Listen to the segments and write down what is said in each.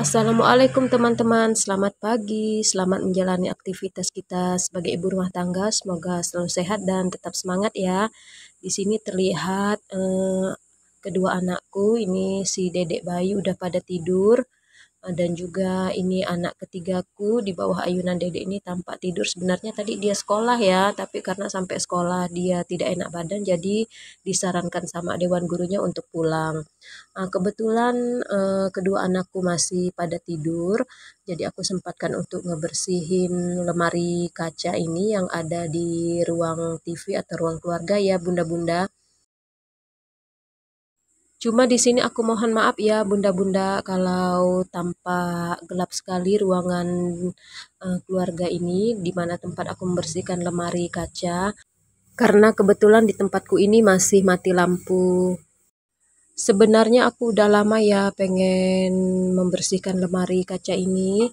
Assalamualaikum teman-teman, selamat pagi, selamat menjalani aktivitas kita sebagai ibu rumah tangga. Semoga selalu sehat dan tetap semangat ya. Di sini terlihat eh, kedua anakku, ini si Dedek bayi udah pada tidur. Eh, dan juga ini anak ketigaku di bawah ayunan dedek ini tampak tidur sebenarnya tadi dia sekolah ya tapi karena sampai sekolah dia tidak enak badan jadi disarankan sama dewan gurunya untuk pulang nah, kebetulan eh, kedua anakku masih pada tidur jadi aku sempatkan untuk ngebersihin lemari kaca ini yang ada di ruang TV atau ruang keluarga ya bunda-bunda Cuma di sini aku mohon maaf ya bunda-bunda kalau tampak gelap sekali ruangan uh, keluarga ini di mana tempat aku membersihkan lemari kaca karena kebetulan di tempatku ini masih mati lampu. Sebenarnya aku udah lama ya pengen membersihkan lemari kaca ini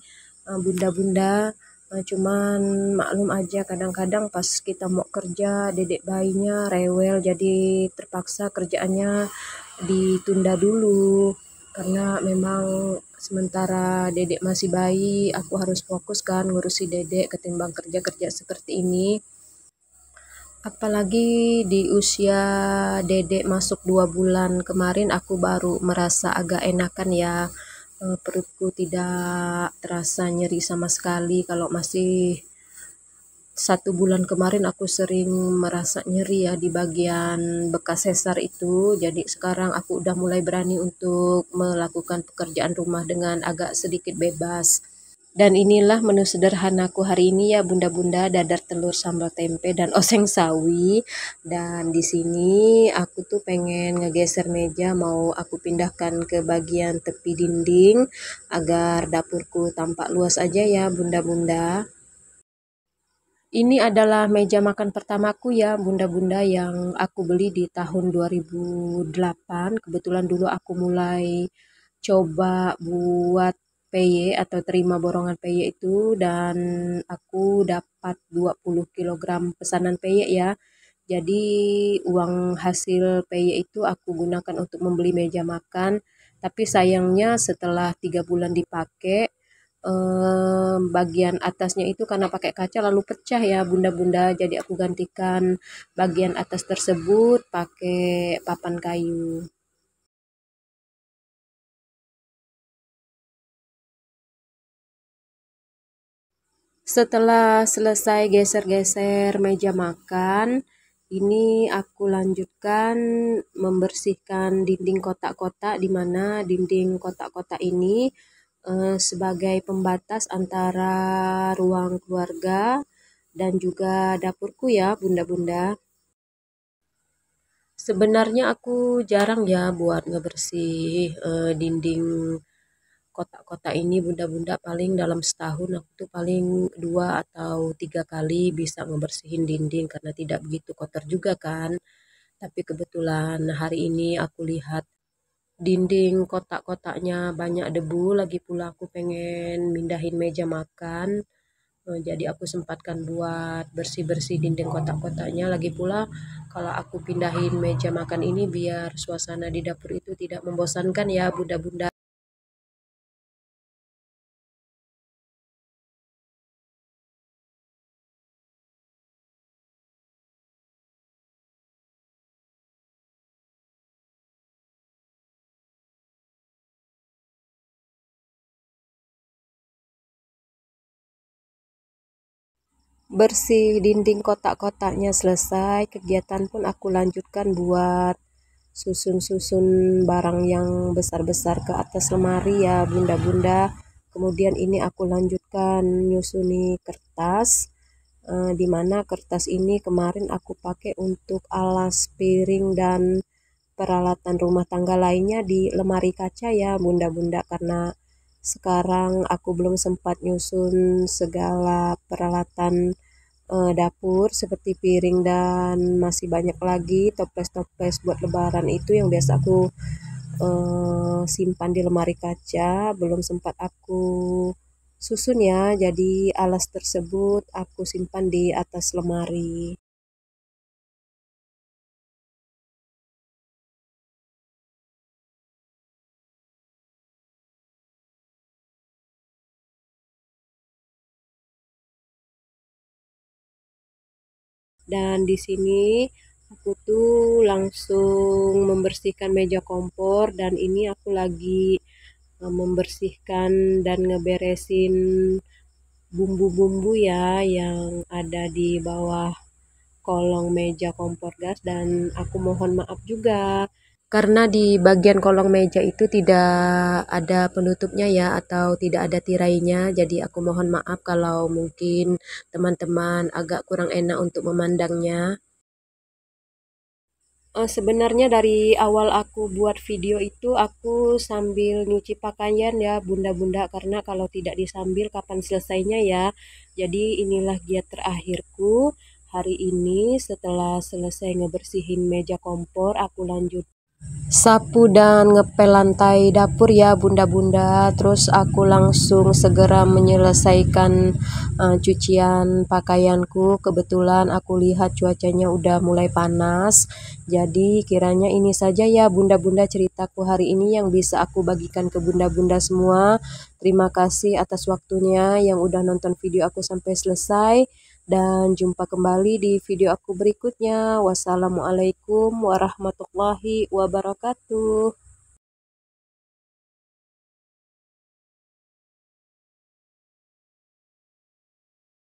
eh, bunda-bunda uh, Nah, cuman maklum aja kadang-kadang pas kita mau kerja dedek bayinya rewel jadi terpaksa kerjaannya ditunda dulu karena memang sementara dedek masih bayi aku harus fokus kan ngurusi dedek ketimbang kerja-kerja seperti ini apalagi di usia dedek masuk dua bulan kemarin aku baru merasa agak enakan ya eh, perutku tidak terasa nyeri sama sekali kalau masih satu bulan kemarin aku sering merasa nyeri ya di bagian bekas sesar itu jadi sekarang aku udah mulai berani untuk melakukan pekerjaan rumah dengan agak sedikit bebas dan inilah menu sederhanaku hari ini ya bunda-bunda dadar telur sambal tempe dan oseng sawi. Dan di sini aku tuh pengen ngegeser meja mau aku pindahkan ke bagian tepi dinding agar dapurku tampak luas aja ya bunda-bunda ini adalah meja makan pertamaku ya bunda-bunda yang aku beli di tahun 2008 kebetulan dulu aku mulai coba buat PY atau terima borongan PY itu dan aku dapat 20 kg pesanan PY ya jadi uang hasil PY itu aku gunakan untuk membeli meja makan tapi sayangnya setelah 3 bulan dipakai eh, bagian atasnya itu karena pakai kaca lalu pecah ya bunda-bunda jadi aku gantikan bagian atas tersebut pakai papan kayu setelah selesai geser-geser meja makan ini aku lanjutkan membersihkan dinding kotak-kotak di mana dinding kotak-kotak ini Eh, sebagai pembatas antara ruang keluarga dan juga dapurku ya bunda-bunda. Sebenarnya aku jarang ya buat ngebersih eh, dinding kotak-kotak ini bunda-bunda paling dalam setahun aku tuh paling dua atau tiga kali bisa ngebersihin dinding karena tidak begitu kotor juga kan tapi kebetulan hari ini aku lihat dinding kotak-kotaknya banyak debu lagi pula aku pengen mindahin meja makan eh, jadi aku sempatkan buat bersih-bersih dinding kotak-kotaknya lagi pula kalau aku pindahin meja makan ini biar suasana di dapur itu tidak membosankan ya bunda-bunda bersih dinding kotak-kotaknya selesai kegiatan pun aku lanjutkan buat susun-susun barang yang besar-besar ke atas lemari ya bunda-bunda kemudian ini aku lanjutkan nyusuni kertas e, eh, dimana kertas ini kemarin aku pakai untuk alas piring dan peralatan rumah tangga lainnya di lemari kaca ya bunda-bunda karena sekarang aku belum sempat nyusun segala peralatan uh, dapur seperti piring dan masih banyak lagi toples-toples buat lebaran itu yang biasa aku uh, simpan di lemari kaca belum sempat aku susun ya jadi alas tersebut aku simpan di atas lemari dan di sini aku tuh langsung membersihkan meja kompor dan ini aku lagi e, membersihkan dan ngeberesin bumbu-bumbu ya yang ada di bawah kolong meja kompor gas dan aku mohon maaf juga karena di bagian kolong meja itu tidak ada penutupnya ya atau tidak ada tirainya jadi aku mohon maaf kalau mungkin teman-teman agak kurang enak untuk memandangnya eh, sebenarnya dari awal aku buat video itu aku sambil nyuci pakaian ya bunda-bunda karena kalau tidak disambil kapan selesainya ya jadi inilah giat terakhirku hari ini setelah selesai ngebersihin meja kompor aku lanjut sapu dan ngepel lantai dapur ya bunda-bunda terus aku langsung segera menyelesaikan uh, cucian pakaianku kebetulan aku lihat cuacanya udah mulai panas jadi kiranya ini saja ya bunda-bunda ceritaku hari ini yang bisa aku bagikan ke bunda-bunda semua terima kasih atas waktunya yang udah nonton video aku sampai selesai dan jumpa kembali di video aku berikutnya. Wassalamualaikum warahmatullahi wabarakatuh.